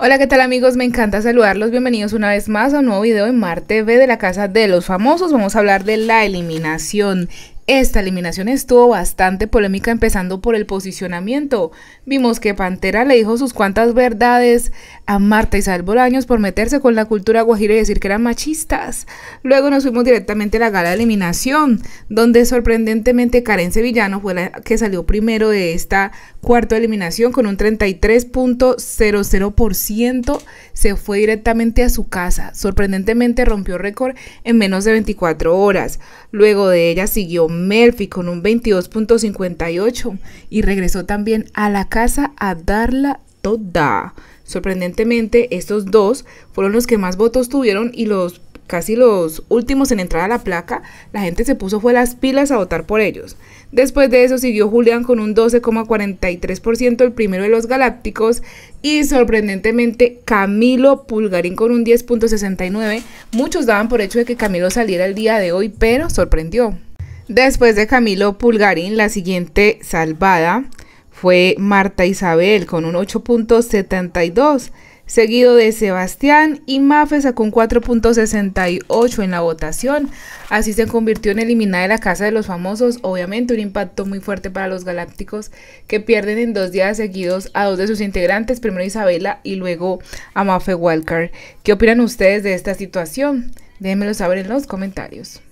Hola, ¿qué tal amigos? Me encanta saludarlos. Bienvenidos una vez más a un nuevo video en Marte ve de la Casa de los Famosos. Vamos a hablar de la eliminación esta eliminación estuvo bastante polémica empezando por el posicionamiento. Vimos que Pantera le dijo sus cuantas verdades a Marta Isabel Bolaños por meterse con la cultura guajira y decir que eran machistas. Luego nos fuimos directamente a la gala de eliminación, donde sorprendentemente Karen Sevillano fue la que salió primero de esta cuarta eliminación con un 33.00%. Se fue directamente a su casa. Sorprendentemente rompió récord en menos de 24 horas. Luego de ella siguió con con un 22.58 y regresó también a la casa a darla toda. Sorprendentemente, estos dos fueron los que más votos tuvieron y los casi los últimos en entrar a la placa, la gente se puso fue las pilas a votar por ellos. Después de eso siguió Julián con un 12,43%, el primero de los Galácticos, y sorprendentemente Camilo Pulgarín con un 10,69%. Muchos daban por hecho de que Camilo saliera el día de hoy, pero sorprendió. Después de Camilo Pulgarín, la siguiente salvada fue Marta Isabel con un 8.72, seguido de Sebastián y Mafe sacó un 4.68 en la votación. Así se convirtió en eliminada de la Casa de los Famosos, obviamente un impacto muy fuerte para los Galácticos que pierden en dos días seguidos a dos de sus integrantes, primero Isabela y luego a Mafe Walker. ¿Qué opinan ustedes de esta situación? Déjenmelo saber en los comentarios.